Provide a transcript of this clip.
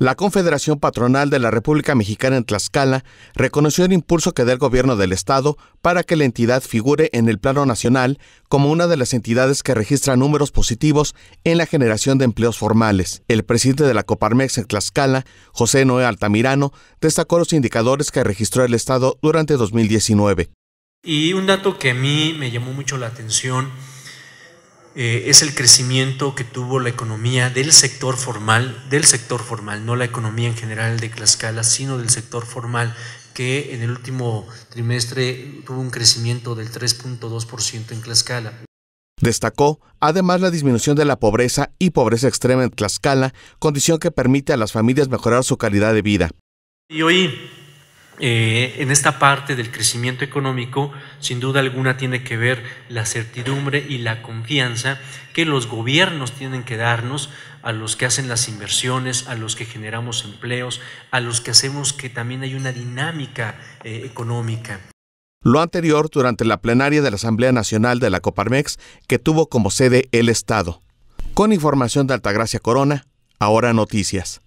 La Confederación Patronal de la República Mexicana en Tlaxcala reconoció el impulso que da el gobierno del Estado para que la entidad figure en el plano nacional como una de las entidades que registra números positivos en la generación de empleos formales. El presidente de la Coparmex en Tlaxcala, José Noé Altamirano, destacó los indicadores que registró el Estado durante 2019. Y un dato que a mí me llamó mucho la atención eh, es el crecimiento que tuvo la economía del sector formal, del sector formal, no la economía en general de Tlaxcala, sino del sector formal, que en el último trimestre tuvo un crecimiento del 3.2% en Tlaxcala. Destacó además la disminución de la pobreza y pobreza extrema en Tlaxcala, condición que permite a las familias mejorar su calidad de vida. Y hoy eh, en esta parte del crecimiento económico, sin duda alguna tiene que ver la certidumbre y la confianza que los gobiernos tienen que darnos a los que hacen las inversiones, a los que generamos empleos, a los que hacemos que también hay una dinámica eh, económica. Lo anterior durante la plenaria de la Asamblea Nacional de la Coparmex, que tuvo como sede el Estado. Con información de Altagracia Corona, ahora noticias.